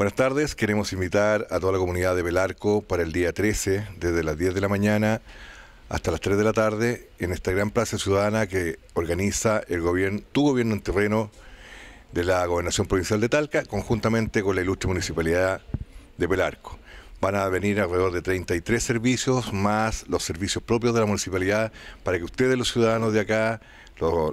Buenas tardes, queremos invitar a toda la comunidad de Belarco para el día 13, desde las 10 de la mañana hasta las 3 de la tarde, en esta gran plaza ciudadana que organiza el gobierno, tu gobierno en terreno de la Gobernación Provincial de Talca, conjuntamente con la Ilustre Municipalidad de Belarco van a venir alrededor de 33 servicios más los servicios propios de la municipalidad para que ustedes los ciudadanos de acá,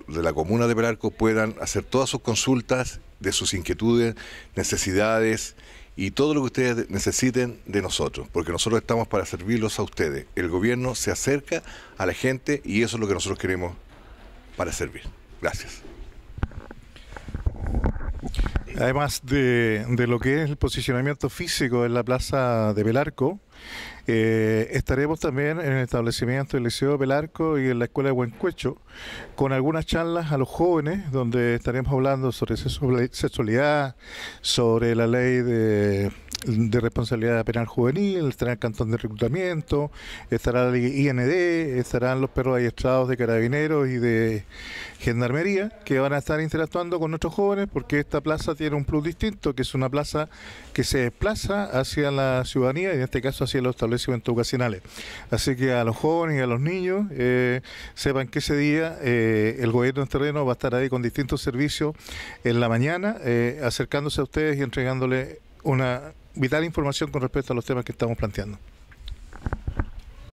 de la comuna de Perarco, puedan hacer todas sus consultas de sus inquietudes, necesidades y todo lo que ustedes necesiten de nosotros, porque nosotros estamos para servirlos a ustedes. El gobierno se acerca a la gente y eso es lo que nosotros queremos para servir. Gracias. Además de, lo que es el posicionamiento físico en la plaza de Belarco, eh, estaremos también en el establecimiento del Liceo de Belarco y en la Escuela de Buencuecho con algunas charlas a los jóvenes donde estaremos hablando sobre sexualidad, sobre la ley de de responsabilidad penal juvenil, estará el cantón de reclutamiento, estará el IND, estarán los perros adiestrados de carabineros y de gendarmería que van a estar interactuando con nuestros jóvenes porque esta plaza tiene un plus distinto, que es una plaza que se desplaza hacia la ciudadanía y en este caso hacia los establecimientos educacionales. Así que a los jóvenes y a los niños eh, sepan que ese día eh, el gobierno en terreno va a estar ahí con distintos servicios en la mañana, eh, acercándose a ustedes y entregándoles... una vital información con respecto a los temas que estamos planteando.